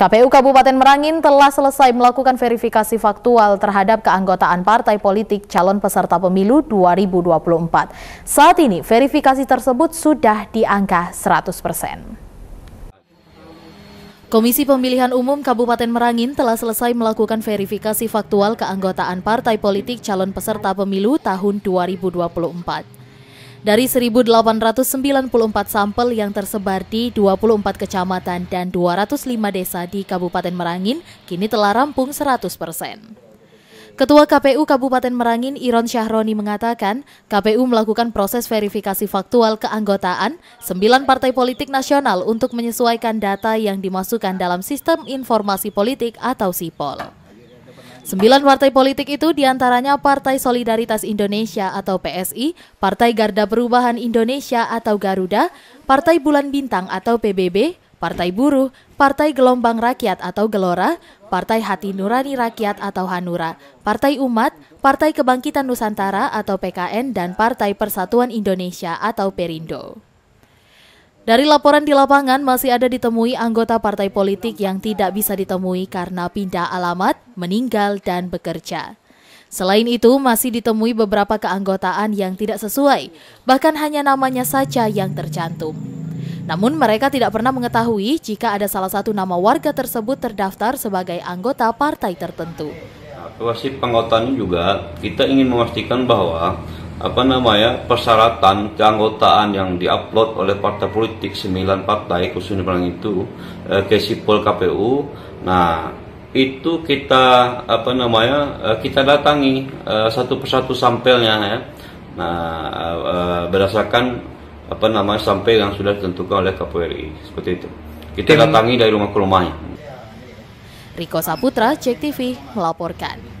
KPU Kabupaten Merangin telah selesai melakukan verifikasi faktual terhadap keanggotaan partai politik calon peserta pemilu 2024. Saat ini verifikasi tersebut sudah di angka 100 persen. Komisi Pemilihan Umum Kabupaten Merangin telah selesai melakukan verifikasi faktual keanggotaan partai politik calon peserta pemilu tahun 2024. Dari 1.894 sampel yang tersebar di 24 kecamatan dan 205 desa di Kabupaten Merangin, kini telah rampung 100 persen. Ketua KPU Kabupaten Merangin Iron Syahroni mengatakan, KPU melakukan proses verifikasi faktual keanggotaan sembilan partai politik nasional untuk menyesuaikan data yang dimasukkan dalam sistem informasi politik atau SIPOL. Sembilan partai politik itu diantaranya Partai Solidaritas Indonesia atau PSI, Partai Garda Perubahan Indonesia atau Garuda, Partai Bulan Bintang atau PBB, Partai Buruh, Partai Gelombang Rakyat atau Gelora, Partai Hati Nurani Rakyat atau Hanura, Partai Umat, Partai Kebangkitan Nusantara atau PKN, dan Partai Persatuan Indonesia atau Perindo. Dari laporan di lapangan masih ada ditemui anggota partai politik yang tidak bisa ditemui karena pindah alamat, meninggal, dan bekerja. Selain itu, masih ditemui beberapa keanggotaan yang tidak sesuai, bahkan hanya namanya saja yang tercantum. Namun mereka tidak pernah mengetahui jika ada salah satu nama warga tersebut terdaftar sebagai anggota partai tertentu. Wasi penganggotaan juga kita ingin memastikan bahwa apa namanya persyaratan keanggotaan yang diupload oleh partai politik 9 partai khususnya Bang itu eh, ke sipol KPU nah itu kita apa namanya eh, kita datangi eh, satu persatu sampelnya ya nah eh, berdasarkan apa namanya sampel yang sudah ditentukan oleh kpu ri seperti itu kita datangi dari rumah ke rumahnya Riko Saputra, Cek TV, melaporkan.